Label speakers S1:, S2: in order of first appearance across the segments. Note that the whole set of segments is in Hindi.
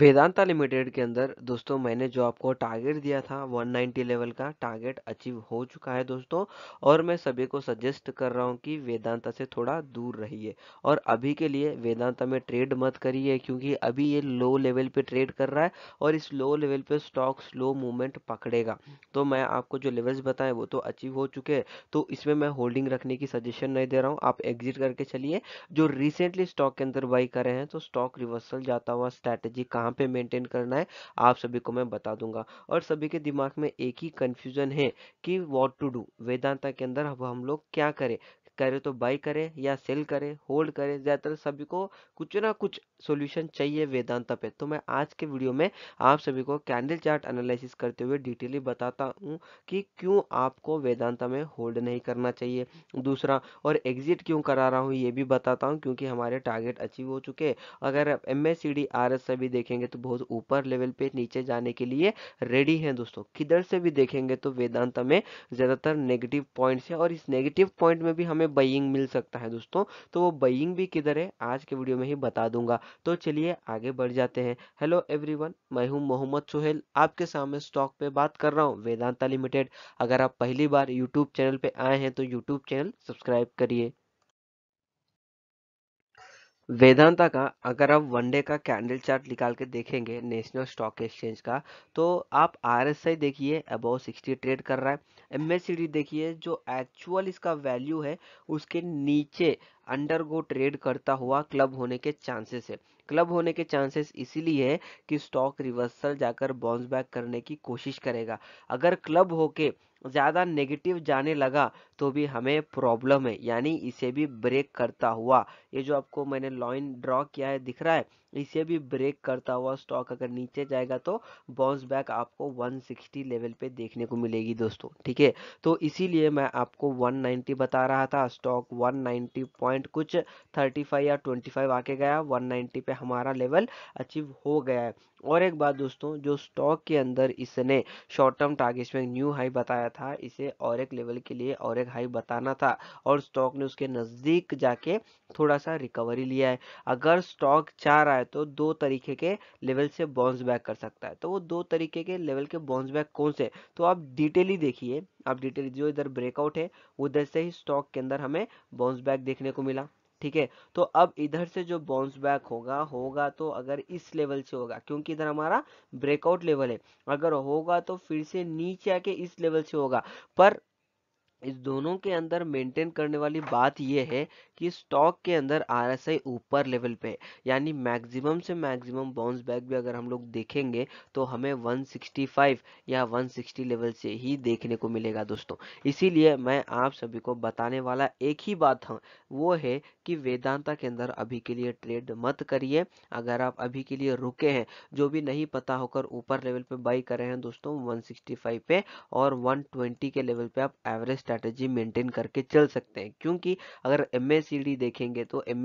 S1: वेदांता लिमिटेड के अंदर दोस्तों मैंने जो आपको टारगेट दिया था 190 लेवल का टारगेट अचीव हो चुका है दोस्तों और मैं सभी को सजेस्ट कर रहा हूं कि वेदांता से थोड़ा दूर रहिए और अभी के लिए वेदांता में ट्रेड मत करिए क्योंकि अभी ये लो लेवल पे ट्रेड कर रहा है और इस लो लेवल पे स्टॉक स्लो मूवमेंट पकड़ेगा तो मैं आपको जो लेवल्स बताएं वो तो अचीव हो चुके हैं तो इसमें मैं होल्डिंग रखने की सजेशन नहीं दे रहा हूँ आप एग्जिट करके चलिए जो रिसेंटली स्टॉक के अंदर बाई करे हैं तो स्टॉक रिवर्सल जाता हुआ स्ट्रैटेजी कहाँ कहाँ पे मेंटेन करना है आप सभी को मैं बता दूंगा और सभी के दिमाग में एक ही कंफ्यूजन है कि वॉट टू डू वेदांता के अंदर अब हम लोग क्या करें करे तो बाई करे या सेल करे होल्ड करे ज़्यादातर सभी को कुछ ना कुछ सोल्यूशन चाहिए वेदांता पे तो मैं आज के वीडियो में आप सभी को कैंडल चार्ट एनालिसिस करते हुए डिटेली बताता हूँ कि क्यों आपको वेदांता में होल्ड नहीं करना चाहिए दूसरा और एग्जिट क्यों करा रहा हूँ ये भी बताता हूँ क्योंकि हमारे टारगेट अचीव हो चुके अगर एम एस सी भी देखेंगे तो बहुत ऊपर लेवल पे नीचे जाने के लिए रेडी है दोस्तों किधर से भी देखेंगे तो वेदांता में ज़्यादातर नेगेटिव पॉइंट्स है और इस नेगेटिव पॉइंट में भी हमें हमें बइंग मिल सकता है दोस्तों तो वो बइंग भी किधर है आज के वीडियो में ही बता दूंगा तो चलिए आगे बढ़ जाते हैं हेलो एवरीवन मैं हूं मोहम्मद सुहेल आपके सामने स्टॉक पे बात कर रहा हूं वेदांता लिमिटेड अगर आप पहली बार यूट्यूब चैनल पे आए हैं तो यूट्यूब चैनल सब्सक्राइब करिए वेदांता का अगर आप वनडे का कैंडल चार्ट निकाल के देखेंगे नेशनल स्टॉक एक्सचेंज का तो आप आर एस आई देखिए अबाउ सिक्सटी ट्रेड कर रहा है एम एस सी डी देखिए जो एक्चुअल इसका वैल्यू है उसके नीचे अंडर गो ट्रेड करता हुआ क्लब होने के चांसेस है क्लब होने के चांसेस इसीलिए है कि स्टॉक रिवर्सल जाकर बाउंस बैक करने की कोशिश करेगा अगर क्लब होके ज़्यादा नेगेटिव जाने लगा तो भी हमें प्रॉब्लम है यानी इसे भी ब्रेक करता हुआ ये जो आपको मैंने लाइन ड्रॉ किया है दिख रहा है इसे भी ब्रेक करता हुआ स्टॉक अगर नीचे जाएगा तो बाउंस बैक आपको 160 लेवल पे देखने को मिलेगी दोस्तों ठीक है तो इसीलिए मैं आपको 190 बता रहा था स्टॉक 190 पॉइंट कुछ 35 या 25 आके गया 190 पे हमारा लेवल अचीव हो गया है और एक बात दोस्तों जो स्टॉक के अंदर इसने शॉर्ट टर्म टारगेट में न्यू हाई बताया था इसे और एक लेवल के लिए और एक हाई बताना था और स्टॉक ने उसके नज़दीक जाके थोड़ा सा रिकवरी लिया है अगर स्टॉक चाह रहा है है तो दो तरीके के लेवल से बाउंस बैक कर सकता है तो वो दो तरीके के लेवल के बाउंस बैक कौन से तो आप डिटेल ही देखिए आप डिटेल जो इधर ब्रेकआउट है उधर से ही स्टॉक के अंदर हमें बाउंस बैक देखने को मिला ठीक है तो अब इधर से जो बाउंस बैक होगा होगा तो अगर इस लेवल से होगा क्योंकि इधर हमारा ब्रेकआउट लेवल है अगर होगा तो फिर से नीचे आके इस लेवल से होगा पर इस दोनों के अंदर मेंटेन करने वाली बात यह है कि स्टॉक के अंदर आई ऊपर लेवल पे यानी मैक्सिमम से मैक्सिमम बाउंस बैक भी अगर हम लोग देखेंगे तो हमें 165 या 160 लेवल से ही देखने को मिलेगा दोस्तों इसीलिए मैं आप सभी को बताने वाला एक ही बात हूँ वो है कि वेदांता के अंदर अभी के लिए ट्रेड मत करिए अगर आप अभी के लिए रुके हैं जो भी नहीं पता होकर ऊपर लेवल पे बाई करे हैं दोस्तों वन पे और वन के लेवल पे आप एवरेज स्ट्रैटेजी मेंटेन करके चल सकते हैं क्योंकि अगर एम देखेंगे तो एम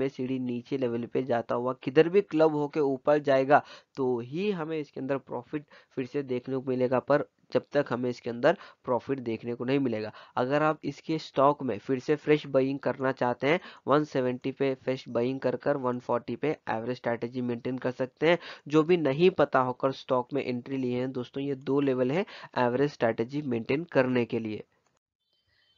S1: नीचे लेवल पे जाता हुआ किधर भी क्लब होके ऊपर जाएगा तो ही हमें इसके अंदर प्रॉफिट फिर से देखने को मिलेगा पर जब तक हमें इसके अंदर प्रॉफिट देखने को नहीं मिलेगा अगर आप इसके स्टॉक में फिर से फ्रेश बाइंग करना चाहते हैं 170 पे फ्रेश बाइंग कर कर 140 पे एवरेज स्ट्रैटेजी मेंटेन कर सकते हैं जो भी नहीं पता होकर स्टॉक में एंट्री लिए हैं दोस्तों ये दो लेवल है एवरेज स्ट्रैटेजी मेंटेन करने के लिए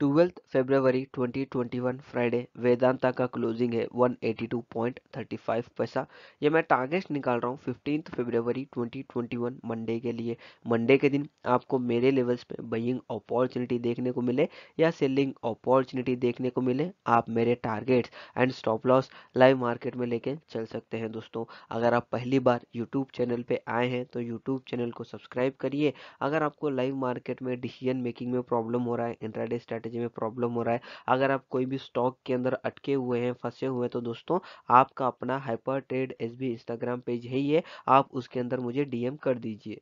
S1: ट्वेल्थ फेब्रवरी 2021 फ्राइडे वेदांता का क्लोजिंग है 182.35 पैसा ये मैं टारगेट निकाल रहा हूँ फिफ्टीन फेब्रवरी 2021 मंडे के लिए मंडे के दिन आपको मेरे लेवल्स पे बइंग अपॉर्चुनिटी देखने को मिले या सेलिंग अपॉर्चुनिटी देखने को मिले आप मेरे targets and stop loss live market में लेके चल सकते हैं दोस्तों अगर आप पहली बार यूट्यूब चैनल पर आए हैं तो यूट्यूब चैनल को सब्सक्राइब करिए अगर आपको लाइव मार्केट में डिसीजन मेकिंग में प्रॉब्लम हो रहा है इंट्राडे स्ट्रैटेजी स्ट्रेटेजी में प्रॉब्लम हो रहा है अगर आप कोई भी स्टॉक के अंदर अटके हुए हैं फंसे हुए हैं तो दोस्तों आपका अपना hyper trade S Instagram page है ही है आप उसके अंदर मुझे डीएम कर दीजिए